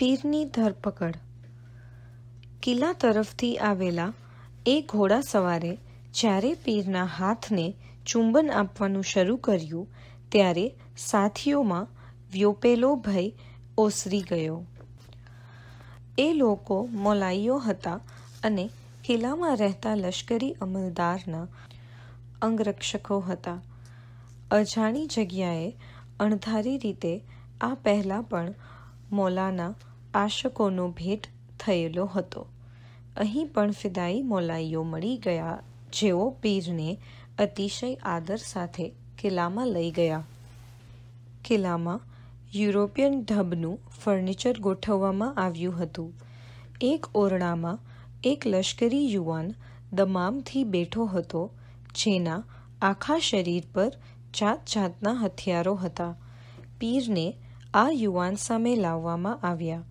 પીરની ધરપકડ કિલ્લા તરફથી આવેલા એ ઘોડા સવારે જ્યારે પીરના હાથને ચુંબન આપવાનું શરૂ કર્યું ત્યારે સાથીઓમાં વ્યોપેલો ભય ઓસરી ગયો એ લોકો મોલાઈઓ હતા અને કિલ્લામાં રહેતા લશ્કરી અમલદારના અંગરક્ષકો હતા અજાણી જગ્યાએ અણધારી રીતે આ પહેલાં પણ મોલાના આશકોનો ભેટ થયેલો હતો અહીં પણ ફિદાઈ મોલાઈઓ મળી ગયા જેઓ પીરને અતિશય આદર સાથે કિલ્લામાં લઈ ગયા કિલ્લામાં યુરોપિયન ઢબનું ફર્નિચર ગોઠવવામાં આવ્યું હતું એક ઓરડામાં એક લશ્કરી યુવાન દમામથી બેઠો હતો જેના આખા શરીર પર જાત જાતના હથિયારો હતા પીરને આ યુવાન સામે લાવવામાં આવ્યા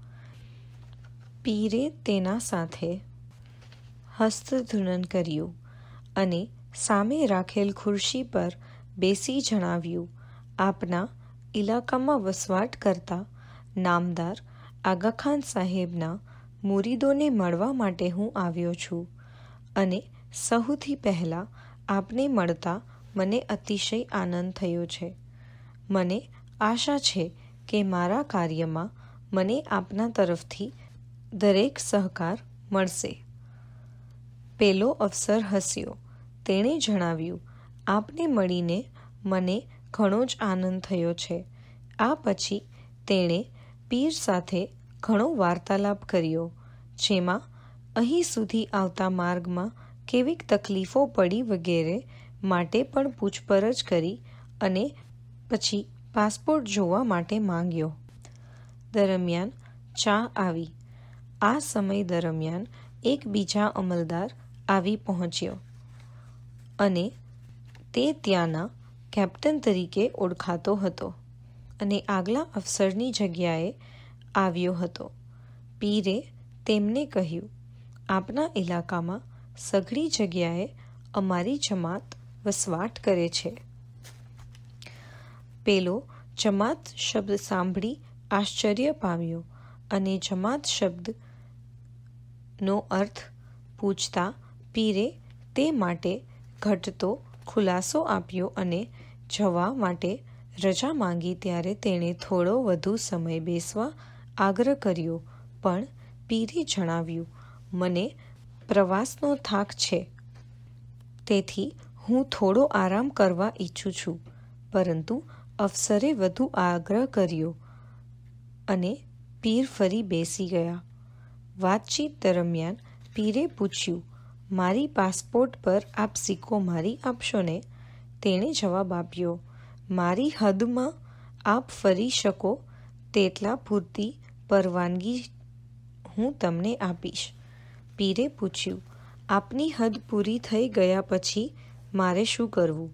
પીરે તેના સાથે હસ્તધૂનન કર્યું અને સામે રાખેલ ખુરશી પર બેસી જણાવ્યું આપના ઇલાકામાં વસવાટ કરતા નામદાર આગાખાન સાહેબના મુરીદોને મળવા માટે હું આવ્યો છું અને સૌથી પહેલાં આપને મળતા મને અતિશય આનંદ થયો છે મને આશા છે કે મારા કાર્યમાં મને આપના તરફથી દરેક સહકાર મળશે પેલો અફસર હસ્યો તેણે જણાવ્યું આપને મળીને મને ઘણો જ આનંદ થયો છે આ પછી તેણે પીર સાથે ઘણો વાર્તાલાપ કર્યો જેમાં અહીં સુધી આવતા માર્ગમાં કેવીક તકલીફો પડી વગેરે માટે પણ પૂછપરછ કરી અને પછી પાસપોર્ટ જોવા માટે માંગ્યો દરમિયાન ચા આવી આ સમય દરમિયાન એક બીજા અમલદાર આવી પહોંચ્યો અને તે ત્યાંના કેપ્ટન તરીકે ઓળખાતો હતો અને આગલા અફસરની જગ્યાએ આવ્યો હતો પીરે તેમને કહ્યું આપના ઇલાકામાં સઘળી જગ્યાએ અમારી જમાત વસવાટ કરે છે પેલો જમાત શબ્દ સાંભળી આશ્ચર્ય પામ્યો અને જમાત શબ્દ નો અર્થ પૂછતા પીરે તે માટે ઘટતો ખુલાસો આપ્યો અને જવા માટે રજા માંગી ત્યારે તેણે થોડો વધુ સમય બેસવા આગ્રહ કર્યો પણ પીરે જણાવ્યું મને પ્રવાસનો થાક છે તેથી હું થોડો આરામ કરવા ઈચ્છું છું પરંતુ અફસરે વધુ આગ્રહ કર્યો અને પીર ફરી બેસી ગયા વાતચીત દરમિયાન પીરે પૂછ્યું મારી પાસપોર્ટ પર આપ સિક્કો મારી આપશો ને તેણે જવાબ આપ્યો મારી હદમાં આપ ફરી શકો તેટલા પૂરતી પરવાનગી હું તમને આપીશ પીરે પૂછ્યું આપની હદ પૂરી થઈ ગયા પછી મારે શું કરવું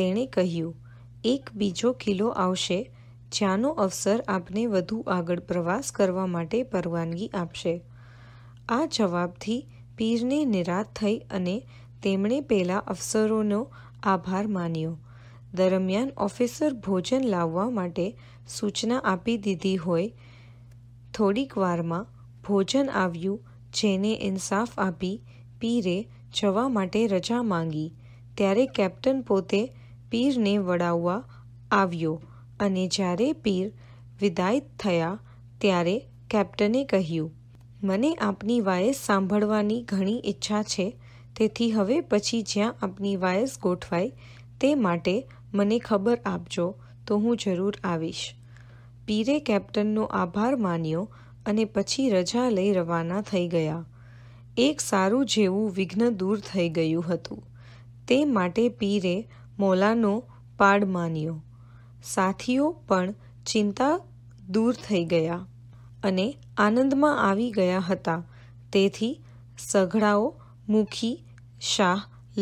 તેણે કહ્યું એક બીજો કિલ્લો આવશે જ્યાંનો અવસર આપને વધુ આગળ પ્રવાસ કરવા માટે પરવાનગી આપશે આ જવાબથી પીરને નિરાત થઈ અને તેમણે પેલા અફસરોનો આભાર માન્યો દરમિયાન ઓફિસર ભોજન લાવવા માટે સૂચના આપી દીધી હોય થોડીક વારમાં ભોજન આવ્યું જેને ઇન્સાફ આપી પીરે જવા માટે રજા માંગી ત્યારે કેપ્ટન પોતે પીરને વડાવવા આવ્યો અને જ્યારે પીર વિદાય થયા ત્યારે કેપ્ટને કહ્યું મને આપની વાયસ સાંભળવાની ઘણી ઈચ્છા છે તેથી હવે પછી જ્યાં આપની વાયસ ગોઠવાય તે માટે મને ખબર આપજો તો હું જરૂર આવીશ પીરે કેપ્ટનનો આભાર માન્યો અને પછી રજા લઈ રવાના થઈ ગયા એક સારું જેવું વિઘ્ન દૂર થઈ ગયું હતું તે માટે પીરે મોલાનો પાડ માન્યો સાથીઓ પણ ચિંતા દૂર થઈ ગયા અને આનંદમાં આવી ગયા હતા તેથી સઘળાઓ મુખી શાહ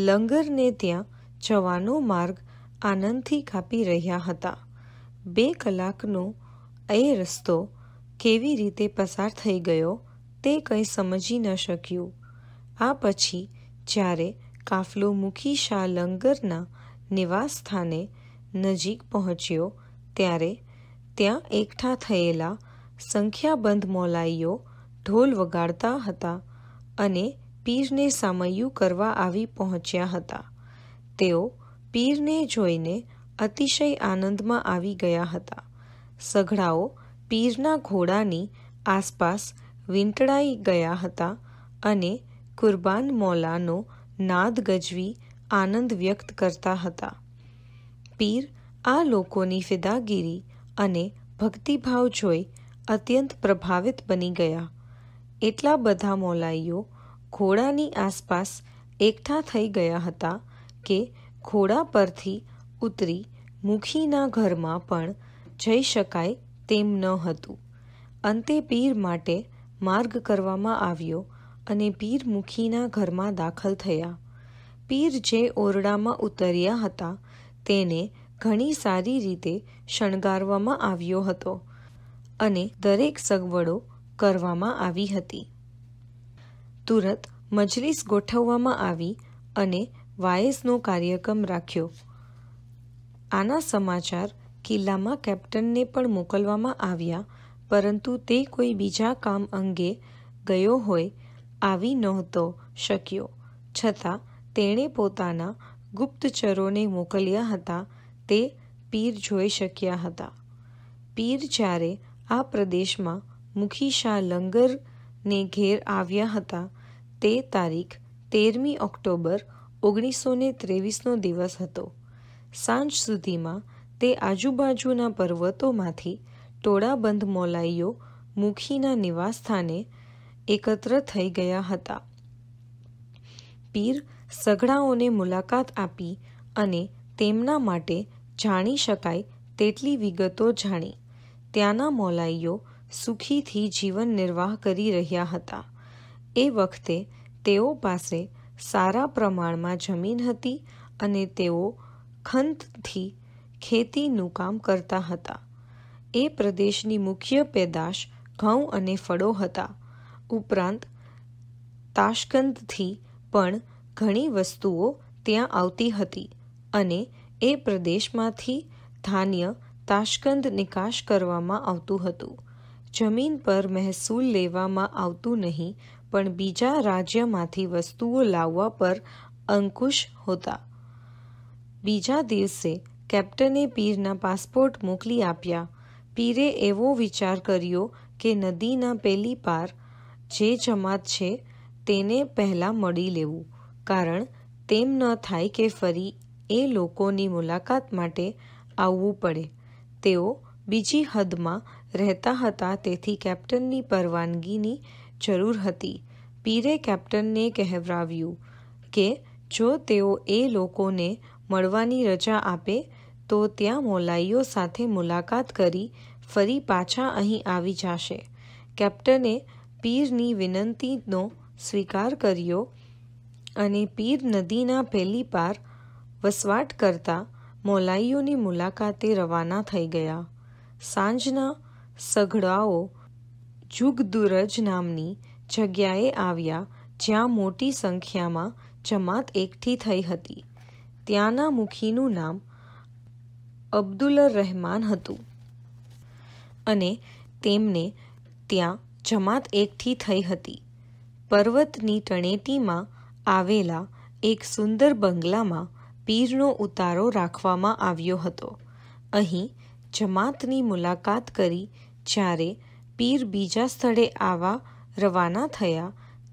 લંગરને ત્યાં જવાનો માર્ગ આનંદથી કાપી રહ્યા હતા બે કલાકનો એ રસ્તો કેવી રીતે પસાર થઈ ગયો તે કંઈ સમજી ન શક્યું આ પછી જ્યારે કાફલો મુખી શાહ લંગરના નિવાસસ્થાને નજીક પહોંચ્યો ત્યારે ત્યાં એકઠા થયેલા સંખ્યાબંધ મોલાઈઓ ઢોલ વગાડતા હતા અને પીરને સામયું કરવા આવી પહોંચ્યા હતા તેઓ પીરને જોઈને અતિશય આનંદમાં આવી ગયા હતા સઘળાઓ પીરના ઘોડાની આસપાસ વીંટળાઈ ગયા હતા અને કુરબાન મોલાનો નાદ ગજવી આનંદ વ્યક્ત કરતા હતા પીર આ લોકોની ફિદાગીરી અને ભક્તિભાવ જોઈ અત્યંત પ્રભાવિત બની ગયા એટલા બધા મોલાઈઓ ઘોડાની આસપાસ એકઠા થઈ ગયા હતા કે ઘોડા પરથી ઉતરી મુખીના ઘરમાં પણ જઈ શકાય તેમ ન હતું અંતે પીર માટે માર્ગ કરવામાં આવ્યો અને પીર મુખીના ઘરમાં દાખલ થયા પીર જે ઓરડામાં ઉતર્યા હતા તેને ઘણી સારી રીતે શણગારવામાં આવ્યો હતો અને દરેક સગવડો કરવામાં આવી હતી તુરત મજલિસ ગોઠવવામાં આવી અને વાયસનો કાર્યક્રમ રાખ્યો આના સમાચાર કિલ્લામાં કેપ્ટનને પણ મોકલવામાં આવ્યા પરંતુ તે કોઈ બીજા કામ અંગે ગયો હોય આવી નહોતો શક્યો છતાં તેણે પોતાના ગુપ્તચરોને મોકલ્યા હતા તે પીર જોઈ શક્યા હતા પીર જ્યારે આ પ્રદેશમાં મુખી શાહ લંગરને ઘેર આવ્યા હતા તે તારીખ તેરમી ઓક્ટોબર ઓગણીસો ને ત્રેવીસનો દિવસ હતો સાંજ સુધીમાં તે આજુબાજુના પર્વતોમાંથી ટોળાબંધ મોલાઈઓ મુખીના નિવાસસ્થાને એકત્ર થઈ ગયા હતા પીર સઘળાઓને મુલાકાત આપી અને તેમના માટે જાણી શકાય તેટલી વિગતો જાણી ત્યાંના મોલાઈઓ સુખીથી જીવન નિર્વાહ કરી રહ્યા હતા એ વખતે તેઓ પાસે સારા પ્રમાણમાં જમીન હતી અને તેઓ ખંતથી ખેતીનું કામ કરતા હતા એ પ્રદેશની મુખ્ય પેદાશ ઘઉં અને ફળો હતા ઉપરાંત તાશકંદથી પણ ઘણી વસ્તુઓ ત્યાં આવતી હતી અને એ પ્રદેશમાંથી ધાન્ય તાશ્કંદ નિકાશ કરવામાં આવતું હતું જમીન પર મહેસૂલ લેવામાં આવતું નહીં પણ બીજા રાજ્યમાંથી વસ્તુઓ લાવવા પર અંકુશ હોતા બીજા દિવસે કેપ્ટને પીરના પાસપોર્ટ મોકલી આપ્યા પીરે એવો વિચાર કર્યો કે નદીના પેલી પાર જે જમાત છે તેને પહેલાં મળી લેવું કારણ તેમ ન થાય કે ફરી એ લોકોની મુલાકાત માટે આવવું પડે તેઓ બીજી હદમાં રહેતા હતા તેથી કેપ્ટનની પરવાનગીની જરૂર હતી પીરે કેપ્ટનને કહેવરાવ્યું કે જો તેઓ એ લોકોને મળવાની રજા આપે તો ત્યાં મોલાઈઓ સાથે મુલાકાત કરી ફરી પાછા અહીં આવી જશે કેપ્ટને પીરની વિનંતીનો સ્વીકાર કર્યો અને પીર નદીના પેલી પાર વસવાટ કરતા મોલાઈઓની મુલાકાતે રવાના થઈ ગયા સાંજના સઘડાઓ જુગદુરજ નામની જગ્યાએ આવ્યા જ્યાં મોટી સંખ્યામાં જમાત એકઠી થઈ હતી ત્યાંના મુખીનું નામ અબ્દુલ રહેમાન હતું અને તેમને ત્યાં જમાત એકઠી થઈ હતી પર્વતની તણેટીમાં આવેલા એક સુંદર બંગલામાં પીરનો ઉતારો રાખવામાં આવ્યો હતો અહીં જમાતની મુલાકાત કરી જ્યારે પીર બીજા સ્થળે આવા રવાના થયા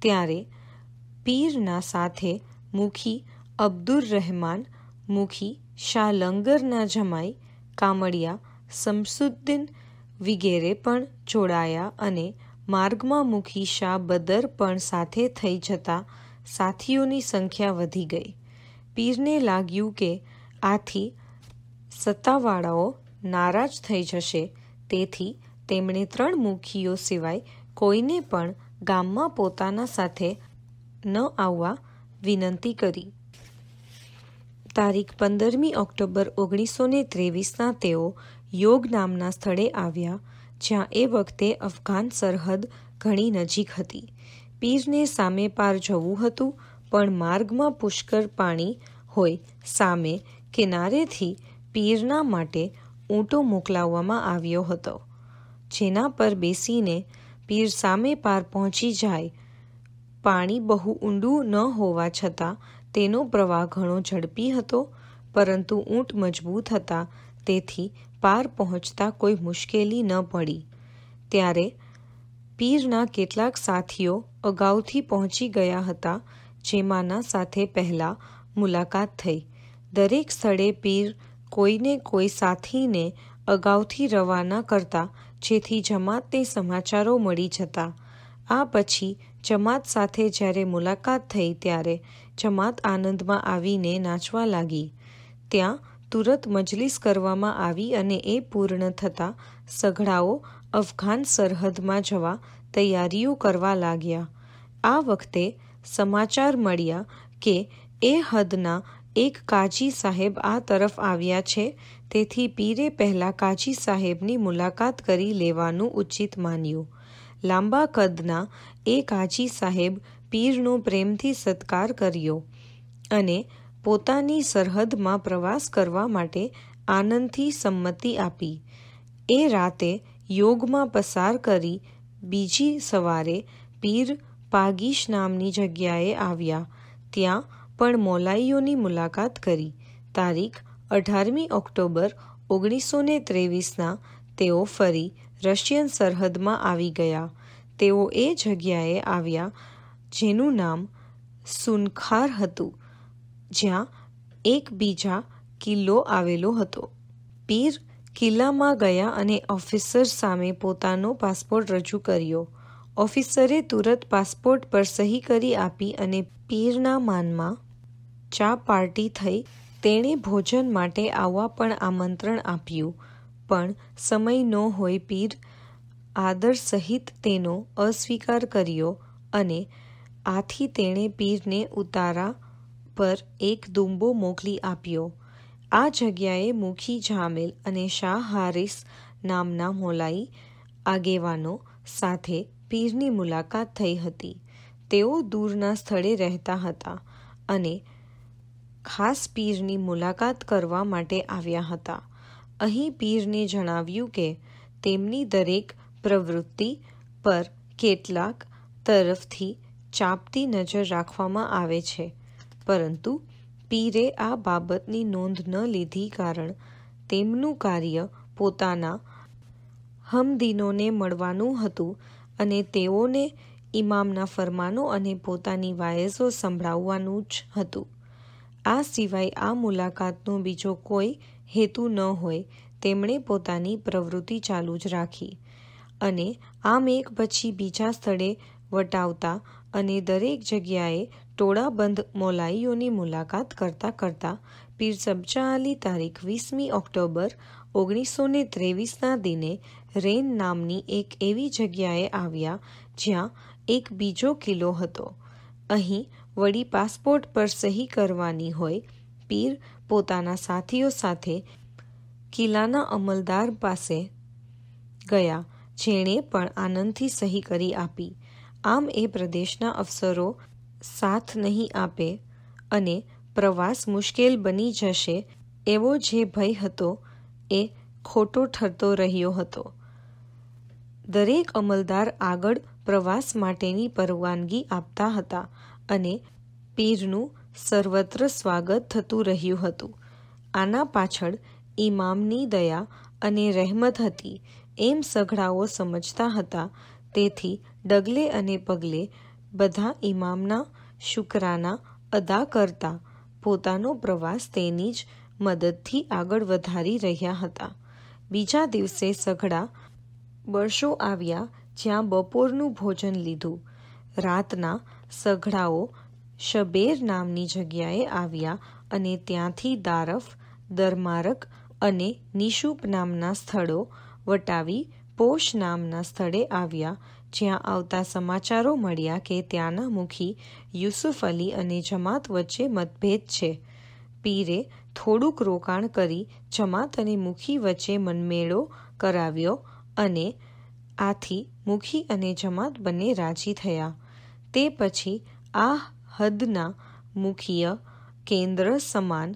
ત્યારે પીરના સાથે મુખી અબ્દુર રહેમાન મુખી શાહ લંગરના જમાઈ કામડિયા શમસુદ્દીન વિગેરે પણ જોડાયા અને માર્ગમાં મુખી શાહ બદર પણ સાથે થઈ જતા સાથીઓની સંખ્યા વધી ગઈ પીરને લાગ્યું કે આથી સત્તાવાળાઓ નારાજ થઈ જશે તેથી તેમણે ત્રણ મુખીઓ સિવાય કોઈને પણ ગામમાં પોતાના સાથે ન આવવા વિનંતી કરી તારીખ પંદરમી ઓક્ટોબર ઓગણીસો ને ત્રેવીસના તેઓ યોગ નામના સ્થળે આવ્યા જ્યાં એ વખતે અફઘાન સરહદ ઘણી નજીક હતી પીરને સામે પાર જવું હતું પણ માર્ગમાં પુષ્કળ પાણી હોય સામે કિનારેથી પીરના માટે ઊંટો મોકલાવવામાં આવ્યો હતો જેના પર બેસીને પીર સામે પાર પહોંચી જાય પાણી બહુ ઊંડું ન હોવા છતાં તેનો પ્રવાહ ઘણો ઝડપી હતો પરંતુ ઊંટ મજબૂત હતા તેથી પાર પહોંચતા કોઈ મુશ્કેલી ન પડી ત્યારે પીરના કેટલાક સાથીઓ અગાઉથી પહોંચી ગયા હતા જેમાંના સાથે પહેલાં મુલાકાત થઈ દરેક સ્થળે પીર કોઈને કોઈ સાથીને અગાઉથી રવાના કરતા જેથી જમાતને સમાચારો મળી જતા આ પછી જમાત સાથે જ્યારે મુલાકાત થઈ ત્યારે જમાત આનંદમાં આવીને નાચવા લાગી ત્યાં તુરત મજલિસ કરવામાં આવી અને એ પૂર્ણ થતાં સઘળાઓ અફઘાન સરહદમાં જવા તૈયારીઓ કરવા લાગ્યા આ વખતે સમાચાર મળ્યા કે એ હદના એક કાજી સાહેબ આ તરફ આવ્યા છે તેથી પીરે પહેલા કાજી સાહેબની મુલાકાત કરી લેવાનું ઉચિત માન્યું લાંબા કદના એ કાજી સાહેબ પીરનો પ્રેમથી સત્કાર કર્યો અને પોતાની સરહદમાં પ્રવાસ કરવા માટે આનંદથી સંમતિ આપી એ રાતે યોગમાં પસાર કરી બીજી સવારે પીર પાગીશ નામની જગ્યાએ આવ્યા ત્યાં પણ મોલાઈઓની મુલાકાત કરી તારીખ અઢારમી ઓક્ટોબર ઓગણીસો ને ત્રેવીસના તેઓ ફરી રશિયન સરહદમાં આવી ગયા તેઓ એ જગ્યાએ આવ્યા જેનું નામ સુનખાર હતું જ્યાં એક બીજા કિલ્લો આવેલો હતો પીર કિલ્લામાં ગયા અને ઓફિસર સામે પોતાનો પાસપોર્ટ રજૂ કર્યો ઓફિસરે તુરત પાસપોર્ટ પર સહી કરી આપી અને પીરના માનમાં ચા પાર્ટી થઈ તેણે ભોજન માટે આવવા પણ આમંત્રણ આપ્યું પણ સમય ન હોય પીર આદર સહિત તેનો અસ્વીકાર કર્યો અને આથી તેણે પીરને ઉતારા પર એક દુંબો મોકલી આપ્યો આ જગ્યાએ મુખી જામેલ અને શાહ હારિસ નામના મોલાઈ આગેવાનો સાથે પીરની મુલાકાત થઈ હતી તેઓ દૂરના સ્થળે રહેતા હતા અને ખાસ પીરની મુલાકાત કરવા માટે આવ્યા હતા અહીં પીરને જણાવ્યું કે તેમની દરેક પ્રવૃત્તિ પર કેટલાક તરફથી ચાપતી નજર રાખવામાં આવે છે પરંતુ પીરે આ બાબતની નોંધ ન લીધી કારણ તેમનું કાર્ય પોતાના હમદીનોને મળવાનું હતું અને તેઓને ઇમામના ફરમાનો અને પોતાની વાયસો સંભળાવવાનું જ હતું આ સિવાય આ મુલાકાતનો બીજો કોઈ હેતુ ન હોય તેમણે પોતાની પ્રવૃત્તિ ચાલુ જ રાખી અને આમ એક પછી બીજા સ્થળે વટાવતા અને દરેક જગ્યાએ ટોળાબંધ મોલાઈઓની મુલાકાત કરતા કરતા પીર સબ્જા અલી તારીખ વીસમી ઓક્ટોબર ઓગણીસો ને ત્રેવીસના દિને રેન નામની એક એવી જગ્યાએ આવ્યા જ્યાં એક બીજો કિલ્લો હતો અહીં વળી પાસપોર્ટ પર સહી કરવાની હોય પીર પોતાના સાથીઓ સાથે કિલ્લાના અમલદાર પાસે ગયા જેણે પણ આનંદથી સહી કરી આપી આમ એ પ્રદેશના અફસરો સાથ નહીં આપે અને પ્રવાસ મુશ્કેલ બની જશે એવો જે ભય હતો એ ખોટો ઠરતો રહ્યો હતો દરેક અમલદાર આગળ પ્રવાસ માટેની પરવાનગી આપતા હતા અને પીરનું સર્વત્ર સ્વાગત થતું રહ્યું હતું આના પાછળ ઇમામની દયા અને રહેમત હતી એમ સઘળાઓ સમજતા હતા તેથી ડગલે અને પગલે બધા ઇમામના શુકરાના અદા કરતા પોતાનો પ્રવાસ તેની જ મદદથી આગળ વધારી રહ્યા હતા બીજા દિવસે સઘળા બરશો આવ્યા જ્યાં બપોરનું ભોજન લીધું રાતના સઘળાઓ શબેર નામની જગ્યાએ આવ્યા અને ત્યાંથી દારફ દરમારક અને નિશુપ નામના સ્થળો વટાવી પોષ નામના સ્થળે આવ્યા જ્યાં આવતા સમાચારો મળ્યા કે ત્યાંના મુખી યુસુફ અલી અને જમાત વચ્ચે મતભેદ છે પીરે થોડુંક રોકાણ કરી જમાત અને મુખી વચ્ચે મનમેળો કરાવ્યો અને આથી મુખી અને જમાત બંને રાજી થયા તે પછી આ હદના મુખ્ય કેન્દ્ર સમાન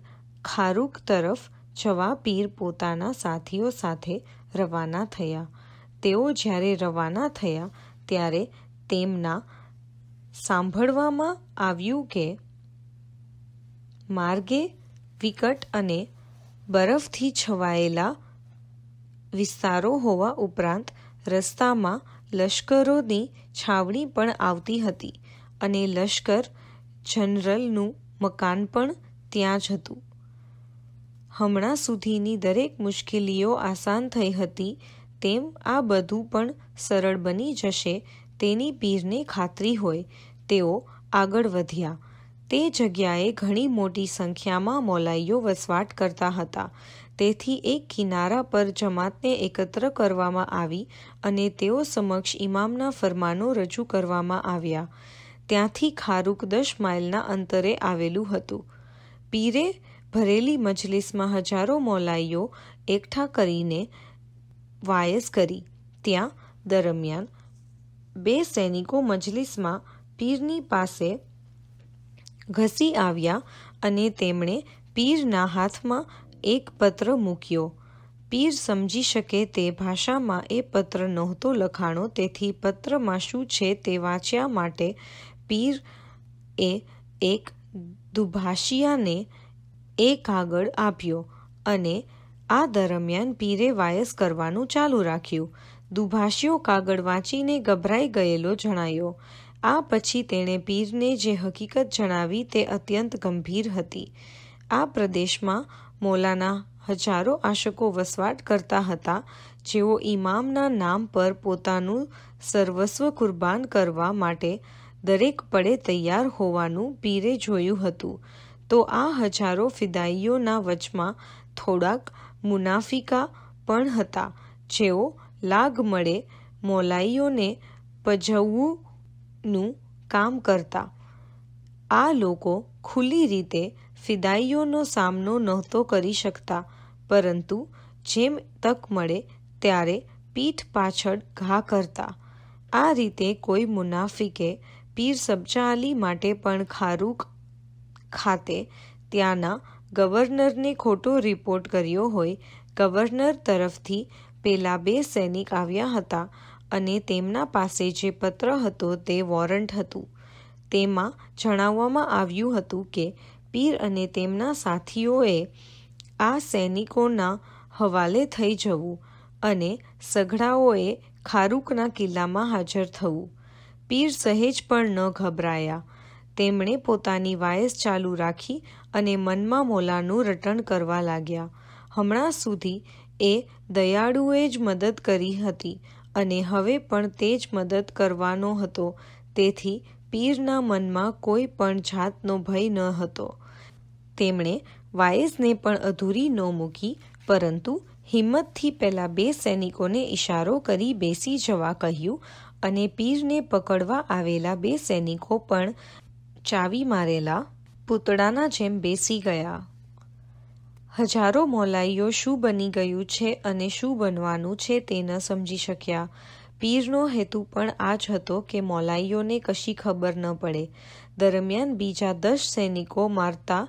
ખારુક તરફ જવા પીર પોતાના સાથીઓ સાથે રવાના થયા તેઓ જ્યારે રવાના થયા ત્યારે તેમના સાંભળવામાં આવ્યું કે માર્ગે વિકટ અને બરફથી છવાયેલા વિસ્તારો હોવા ઉપરાંત રસ્તામાં લશ્કરોની છાવણી પણ આવતી હતી અને લશ્કર જનરલનું મકાન પણ ત્યાં જ હતું હમણાં સુધીની દરેક મુશ્કેલીઓ આસાન થઈ હતી તેમ આ બધું પણ સરળ બની જશે તેની પીરને ખાતરી હોય તેઓ આગળ વધ્યા તે જગ્યાએ ઘણી મોટી સંખ્યામાં મોલાઈઓ વસવાટ કરતા હતા તેથી એક કિનારા પર જમાતને એકત્ર કરવામાં આવી અને તેઓ સમક્ષ ઇમામના ફરમાનો રજૂ કરવામાં આવ્યા ત્યાંથી ખારુક દસ માઇલના અંતરે આવેલું હતું પીરે ભરેલી મજલિસમાં હજારો મોલાઈઓ એકઠા કરીને વાયસ કરી ત્યાં દરમિયાન બે સૈનિકો મજલિસમાં પીરની પાસે ઘસી આવ્યા અને તેમણે પીરના હાથમાં એક પત્ર મૂક્યો પીર સમજી શકે તે ભાષામાં એ પત્ર નહોતો લખાણો તેથી પત્રમાં શું છે તે વાંચ્યા માટે પીર એ એક દુભાષિયાને એ કાગળ આપ્યો અને આ દરમિયાન પીરે વાયસ કરવાનું ચાલુ રાખ્યું દુભાષિયો કાગળ વાંચીને ગભરાઈ ગયેલો જણાયો આ પછી તેણે પીરને જે હકીકત જણાવી તે અત્યંત ગંભીર હતી આ પ્રદેશમાં મોલાના હજારો આશકો વસવાટ કરતા હતા જેઓ ઇમામના નામ પર પોતાનું સર્વસ્વ કુરબાન કરવા માટે દરેક પડે તૈયાર હોવાનું પીરે જોયું હતું તો આ હજારો ફિદાઈઓના વચમાં થોડાક મુનાફિકા પણ હતા જેઓ લાગ મળે મોલાઈઓને પજવવુંનું કામ કરતા આ લોકો ખુલ્લી રીતે ફિદાઈઓનો સામનો નહોતો કરી શકતા પરંતુ જેમ તક મળે ત્યારે પીઠ પાછળ ઘા કરતા આ રીતે કોઈ મુનાફિકે પીર સબજા અલી માટે પણ ખારૂક ખાતે ત્યાંના ગવર્નરને ખોટો રિપોર્ટ કર્યો હોય ગવર્નર તરફથી પેલા બે સૈનિક આવ્યા હતા અને તેમના પાસે જે પત્ર હતો તે વોરંટ હતું તેમાં જણાવવામાં આવ્યું હતું કે પીર અને તેમના સાથીઓએ આ સૈનિકોના હવાલે થઈ જવું અને સઘળાઓએ ખારૂકના કિલ્લામાં હાજર થવું પીર સહેજ પણ ન ગભરાયા તેમણે પોતાની વાયસ ચાલુ રાખી અને મનમાં મોલાનું રટણ કરવા લાગ્યા હમણાં સુધી એ દયાળુએ જ મદદ કરી હતી અને હવે પણ તે જ મદદ કરવાનો હતો તેથી પીરના મનમાં કોઈ પણ જાતનો ભય ન હતો તેમણે વાયસને પણ અધૂરી ન મૂકી પરંતુ હિંમતથી પહેલાં બે સૈનિકોને ઇશારો કરી બેસી જવા કહ્યું અને પીરને પકડવા આવેલા બે સૈનિકો પણ ચાવી મારેલા પૂતળાના જેમ બેસી ગયા હજારો મોલાઈઓ શું બની ગયું છે અને શું બનવાનું છે તે ન સમજી શક્યા પીરનો હેતુ પણ આ જ હતો કે મોલાઈઓને કશી ખબર ન પડે દરમિયાન બીજા દસ સૈનિકો મારતા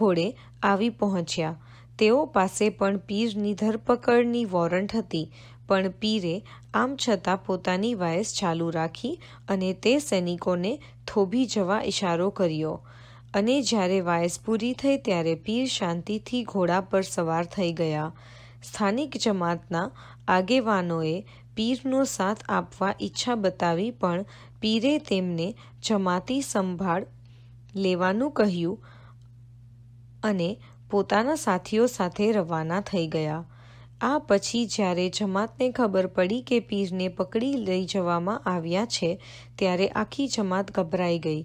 ઘોડે આવી પહોંચ્યા તેઓ પાસે પણ પીરની ધરપકડની વોરંટ હતી પણ પીરે આમ છતાં પોતાની વાયસ ચાલુ રાખી અને તે સૈનિકોને થોભી જવા ઇશારો કર્યો અને જ્યારે વાયસ પૂરી થઈ ત્યારે પીર શાંતિથી ઘોડા પર સવાર થઈ ગયા સ્થાનિક જમાતના આગેવાનોએ પીરનો સાથ આપવા ઈચ્છા બતાવી પણ પીરે તેમને જમાતી સંભાળ લેવાનું કહ્યું અને પોતાના સાથીઓ સાથે રવાના થઈ ગયા આ પછી જ્યારે જમાતને ખબર પડી કે પીરને પકડી લઈ જવામાં આવ્યા છે ત્યારે આખી જમાત ગભરાઈ ગઈ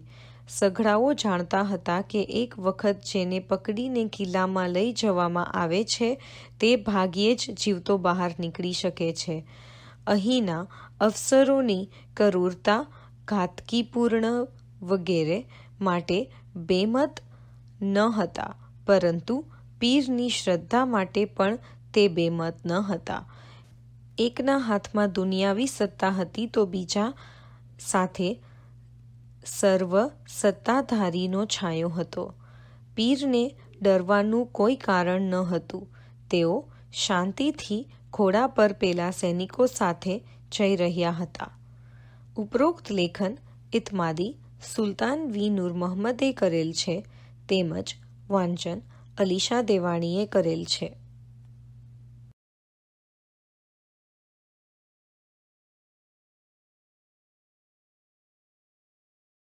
સઘળાઓ જાણતા હતા કે એક વખત જેને પકડીને કિલ્લામાં લઈ જવામાં આવે છે તે ભાગ્યે જ જીવતો બહાર નીકળી શકે છે અહીંના અફસરોની કરૂરતા ઘાતકીપૂર્ણ વગેરે માટે બેમત ન હતા પરંતુ પીરની શ્રદ્ધા માટે પણ તે બેમત ન હતા એકના હાથમાં દુનિયાવી સત્તા હતી તો બીજા સાથે સર્વ સત્તાધારીનો છાંયો હતો પીરને ડરવાનું કોઈ કારણ ન હતું તેઓ શાંતિથી ઘોડા પર પેલા સૈનિકો સાથે જઈ રહ્યા હતા ઉપરોક્ત લેખન ઇતમાદી સુલતાન વી નૂર મહમદે કરેલ છે તેમજ વાંચન અલીશા દેવાણીએ કરેલ છે